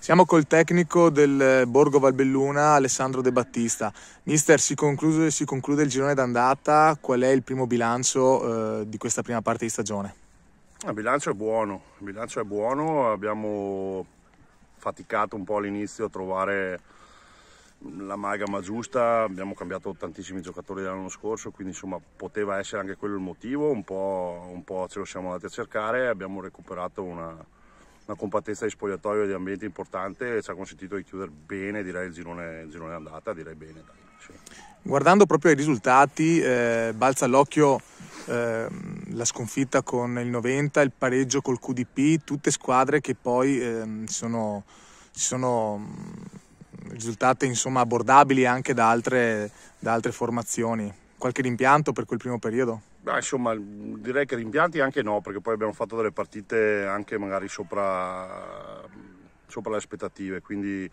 Siamo col tecnico del eh, Borgo Valbelluna, Alessandro De Battista. Mister, si conclude, si conclude il girone d'andata, qual è il primo bilancio eh, di questa prima parte di stagione? Il bilancio è buono, il bilancio è buono, abbiamo faticato un po' all'inizio a trovare l'amalgama giusta, abbiamo cambiato tantissimi giocatori dell'anno scorso, quindi insomma poteva essere anche quello il motivo, un po', un po ce lo siamo andati a cercare e abbiamo recuperato una, una compattezza di spogliatoio e di ambiente importante ci ha consentito di chiudere bene direi il girone, il girone andata direi bene dai, sì. guardando proprio ai risultati eh, balza all'occhio ehm, la sconfitta con il 90 il pareggio col QDP tutte squadre che poi eh, sono, sono mm, risultate insomma abbordabili anche da altre, da altre formazioni qualche rimpianto per quel primo periodo? Beh, insomma, direi che rimpianti anche no, perché poi abbiamo fatto delle partite anche magari sopra, sopra le aspettative, quindi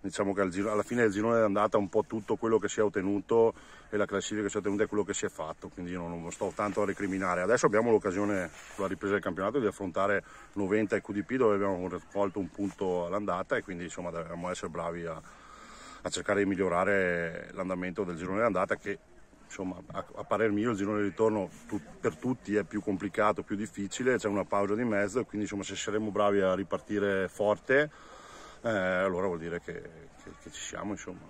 diciamo che alla fine del girone è andata un po' tutto quello che si è ottenuto e la classifica che si è ottenuta è quello che si è fatto, quindi io non, sto tanto a recriminare. Adesso abbiamo l'occasione con la ripresa del campionato di affrontare 90 e QDP dove abbiamo raccolto un punto all'andata e quindi insomma dobbiamo essere bravi a, a cercare di migliorare l'andamento del girone d'andata che insomma, a, a parer mio il girone di ritorno tu, per tutti è più complicato, più difficile, c'è una pausa di mezzo, quindi insomma, se saremo bravi a ripartire forte, eh, allora vuol dire che, che, che ci siamo. Insomma.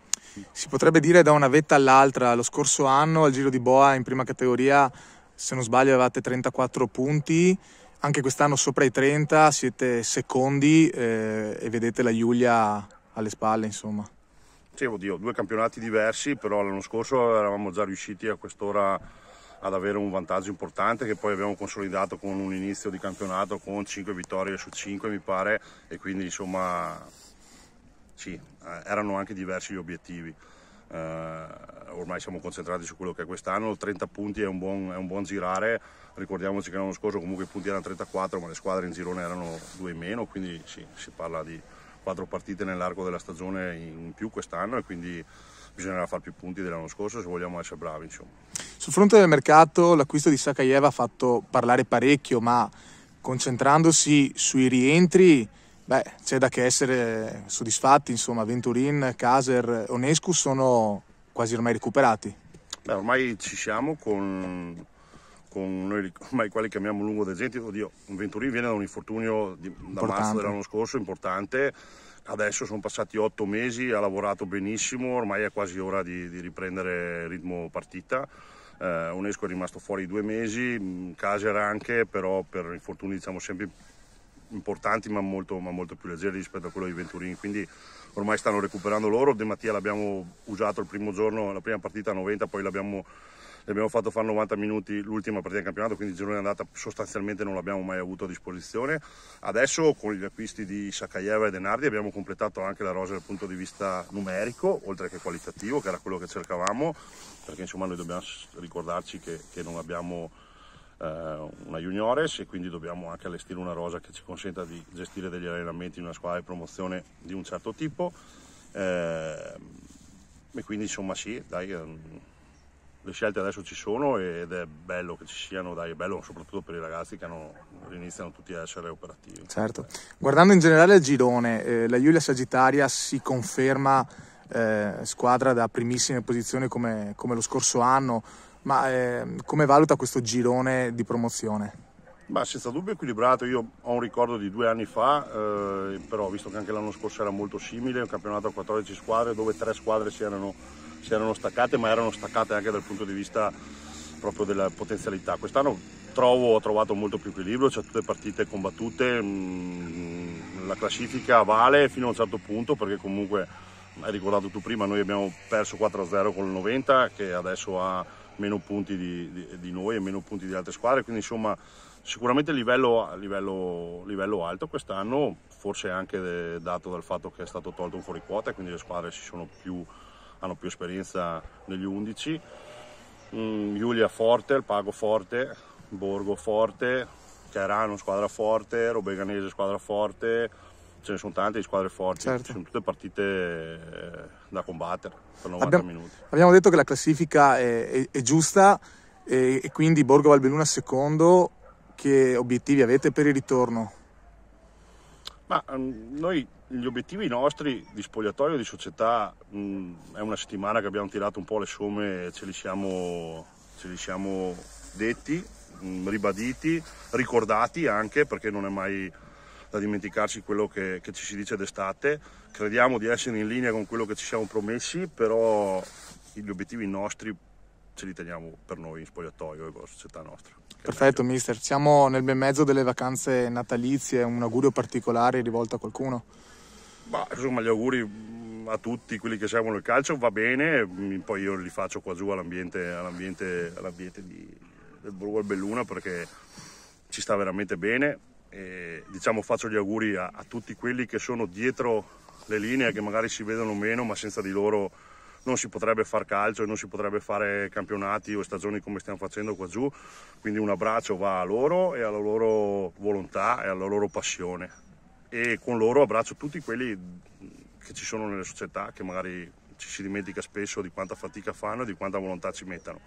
Si potrebbe dire da una vetta all'altra, lo scorso anno al Giro di Boa in prima categoria, se non sbaglio, avevate 34 punti, anche quest'anno sopra i 30, siete secondi eh, e vedete la Giulia alle spalle, insomma. Sì, oddio, due campionati diversi, però l'anno scorso eravamo già riusciti a quest'ora ad avere un vantaggio importante che poi abbiamo consolidato con un inizio di campionato con 5 vittorie su 5 mi pare e quindi insomma sì, eh, erano anche diversi gli obiettivi. Uh, ormai siamo concentrati su quello che è quest'anno, 30 punti è un, buon, è un buon girare, ricordiamoci che l'anno scorso comunque i punti erano 34 ma le squadre in girone erano due in meno, quindi sì, si parla di, quattro partite nell'arco della stagione in più quest'anno e quindi bisognerà fare più punti dell'anno scorso se vogliamo essere bravi. Insomma. Sul fronte del mercato l'acquisto di Sakaieva ha fatto parlare parecchio, ma concentrandosi sui rientri, beh, c'è da che essere soddisfatti, insomma, Venturin, Caser, Onescu sono quasi ormai recuperati. Beh, ormai ci siamo con quelli, ormai quelli chiamiamo lungo De Genti, oddio, Venturini viene da un infortunio di, da marzo dell'anno scorso importante, adesso sono passati otto mesi, ha lavorato benissimo, ormai è quasi ora di, di riprendere ritmo partita. Eh, Unesco è rimasto fuori due mesi, mm, Caser anche, però per infortuni diciamo sempre importanti ma molto, ma molto, più leggeri rispetto a quello di Venturini, quindi ormai stanno recuperando loro, De Mattia l'abbiamo usato il primo giorno, la prima partita a 90, poi l'abbiamo ne abbiamo fatto fare 90 minuti l'ultima partita del campionato, quindi il girone andata sostanzialmente non l'abbiamo mai avuto a disposizione. Adesso con gli acquisti di Sakaieva e Denardi abbiamo completato anche la rosa dal punto di vista numerico, oltre che qualitativo, che era quello che cercavamo, perché insomma noi dobbiamo ricordarci che, che non abbiamo eh, una juniores e quindi dobbiamo anche allestire una rosa che ci consenta di gestire degli allenamenti in una squadra di promozione di un certo tipo ehm, e quindi insomma sì dai ehm, le scelte adesso ci sono ed è bello che ci siano, dai, è bello soprattutto per i ragazzi che hanno, iniziano tutti a essere operativi. Certo, guardando in generale il girone, eh, la Giulia Sagittaria si conferma eh, squadra da primissime posizioni come, come lo scorso anno, ma eh, come valuta questo girone di promozione? Bah, senza dubbio equilibrato, io ho un ricordo di due anni fa, eh, però visto che anche l'anno scorso era molto simile, un campionato a 14 squadre dove tre squadre si erano si erano staccate, ma erano staccate anche dal punto di vista proprio della potenzialità. Quest'anno trovo, ho trovato molto più equilibrio, cioè tutte partite combattute, mm, la classifica vale fino a un certo punto perché comunque, hai ricordato tu prima, noi abbiamo perso 4-0 con il 90 che adesso ha meno punti di, di, di noi e meno punti di altre squadre, quindi insomma sicuramente livello, livello, livello alto quest'anno, forse anche eh, dato dal fatto che è stato tolto un fuori quota quindi le squadre si sono più hanno più esperienza negli 11. Mm, Giulia forte, il Pago forte, Borgo forte, Carano squadra forte, Robeganese squadra forte, ce ne sono tante di squadre forti, certo. sono tutte partite eh, da combattere per 90 abbiamo, minuti. Abbiamo detto che la classifica è, è, è giusta e, e, quindi Borgo Valbelluna secondo, che obiettivi avete per il ritorno? Ma mm, noi gli obiettivi nostri di spogliatoio di società mh, mm, è una settimana che abbiamo tirato un po' le somme e ce li siamo, ce li siamo detti, mh, mm, ribaditi, ricordati anche perché non è mai da dimenticarci quello che, che, ci si dice d'estate. Crediamo di essere in linea con quello che ci siamo promessi, però gli obiettivi nostri ce li teniamo per noi in spogliatoio e con la società nostra. Perfetto, mister. Siamo nel bel mezzo delle vacanze natalizie, un augurio particolare rivolto a qualcuno? Ma, insomma, gli auguri mm, a tutti quelli che seguono il calcio va bene, mm, poi io li faccio qua giù all'ambiente, all'ambiente, all'ambiente di, del Borgo Belluna perché ci sta veramente bene. E, diciamo, faccio gli auguri a, a tutti quelli che sono dietro le linee che magari si vedono meno, ma senza di loro non si potrebbe far calcio e non si potrebbe fare campionati o stagioni come stiamo facendo qua giù. Quindi un abbraccio va a loro e alla loro volontà e alla loro passione e con loro abbraccio tutti quelli che ci sono nelle società, che magari ci si dimentica spesso di quanta fatica fanno e di quanta volontà ci mettono.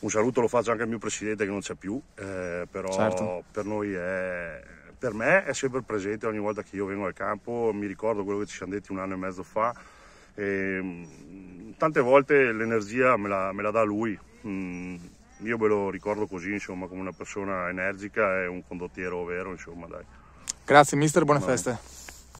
Un saluto lo faccio anche al mio presidente che non c'è più, eh, però certo. per noi è, per me è sempre presente ogni volta che io vengo al campo, mi ricordo quello che ci siamo detti un anno e mezzo fa, e, ehm, tante volte l'energia me la, me la dà lui, mm, io ve lo ricordo così, insomma, come una persona energica e un condottiero vero, insomma, dai. Grazie mister, buone no. feste.